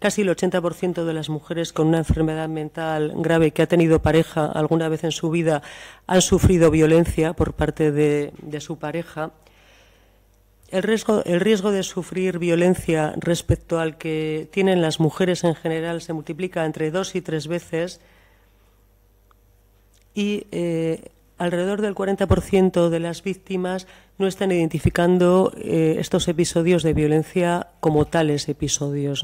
casi el 80% de las mujeres con una enfermedad mental grave que ha tenido pareja alguna vez en su vida han sufrido violencia por parte de, su pareja. El riesgo, de sufrir violencia respecto al que tienen las mujeres en general se multiplica entre dos y tres veces y eh, alrededor del 40% de las víctimas no están identificando eh, estos episodios de violencia como tales episodios.